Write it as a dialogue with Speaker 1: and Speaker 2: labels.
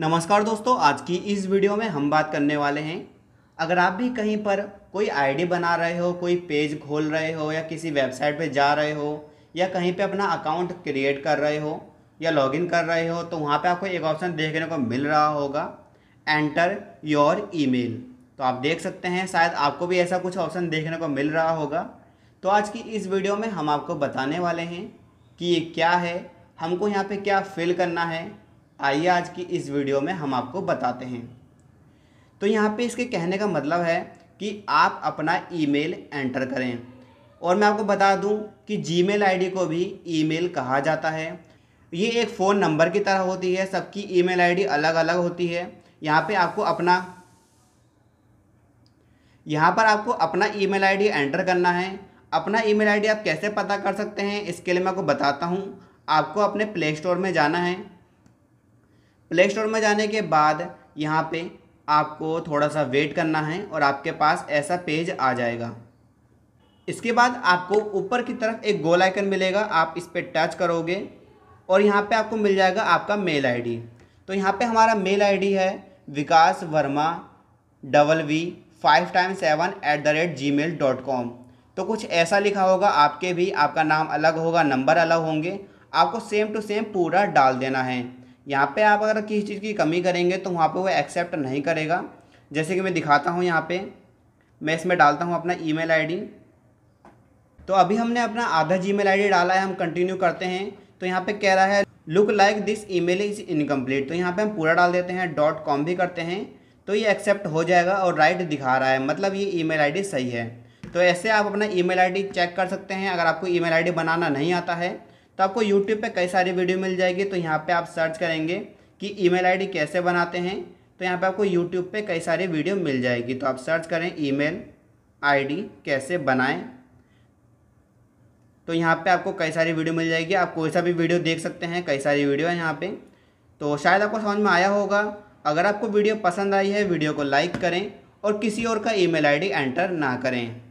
Speaker 1: नमस्कार दोस्तों आज की इस वीडियो में हम बात करने वाले हैं अगर आप भी कहीं पर कोई आईडी बना रहे हो कोई पेज खोल रहे हो या किसी वेबसाइट पे जा रहे हो या कहीं पे अपना अकाउंट क्रिएट कर रहे हो या लॉगिन कर रहे हो तो वहाँ पे आपको एक ऑप्शन देखने को मिल रहा होगा एंटर योर ईमेल तो आप देख सकते हैं शायद आपको भी ऐसा कुछ ऑप्शन देखने को मिल रहा होगा तो आज की इस वीडियो में हम आपको बताने वाले हैं कि ये क्या है हमको यहाँ पे क्या फिल करना है आइए आज की इस वीडियो में हम आपको बताते हैं तो यहाँ पे इसके कहने का मतलब है कि आप अपना ईमेल एंटर करें और मैं आपको बता दूं कि जीमेल आईडी को भी ईमेल कहा जाता है ये एक फ़ोन नंबर की तरह होती है सबकी ईमेल आईडी अलग अलग होती है यहाँ पे आपको अपना यहाँ पर आपको अपना ईमेल आईडी एंटर करना है अपना ईमेल आईडी आप कैसे पता कर सकते हैं इसके लिए मैं आपको बताता हूँ आपको अपने प्ले स्टोर में जाना है प्ले स्टोर में जाने के बाद यहाँ पे आपको थोड़ा सा वेट करना है और आपके पास ऐसा पेज आ जाएगा इसके बाद आपको ऊपर की तरफ एक गोल आइकन मिलेगा आप इस पर टच करोगे और यहाँ पे आपको मिल जाएगा आपका मेल आईडी तो यहाँ पे हमारा मेल आईडी है Vikas Verma double V five time seven eight the rate Gmail dot com तो कुछ ऐसा लिखा होगा आपके भी आपका नाम अलग होगा नंबर अलग होंगे आपको सेम टू सेम पूरा डाल देना है यहाँ पे आप अगर किसी चीज़ की कमी करेंगे तो वहाँ पे वो एक्सेप्ट नहीं करेगा जैसे कि मैं दिखाता हूँ यहाँ पे मैं इसमें डालता हूँ अपना ईमेल आईडी तो अभी हमने अपना आधा जीमेल आईडी डाला है हम कंटिन्यू करते हैं तो यहाँ पे कह रहा है look like this mail is incomplete तो यहाँ पर हम पूरा डाल देते हैं डॉट कॉम भी करते हैं तो ये एक्सेप्ट हो जाएगा और राइट दिखा रहा है मतलब ये ईमेल आईडी सही है तो ऐसे आप अपना ईमेल आईडी चेक कर सकते हैं अगर आपको ईमेल आईडी बनाना नहीं आता है तो आपको यूट्यूब पे कई सारी वीडियो मिल जाएगी तो यहाँ पे आप सर्च करेंगे कि ईमेल आईडी कैसे बनाते हैं तो यहाँ पे आपको यूट्यूब पे कई सारी वीडियो मिल जाएगी तो आप सर्च करें ईमेल आईडी कैसे बनाएं तो यहाँ पे आपको कई सारी वीडियो मिल जाएगी आप कोई सा भी वीडियो देख सकते हैं कई सारी वीडियो है यहाँ पे तो शायद आपको समझ में आया होगा अगर आपको वीडियो पसंद आई है वीडियो को लाइक करें और किसी और का ईमेल आईडी एंटर ना करें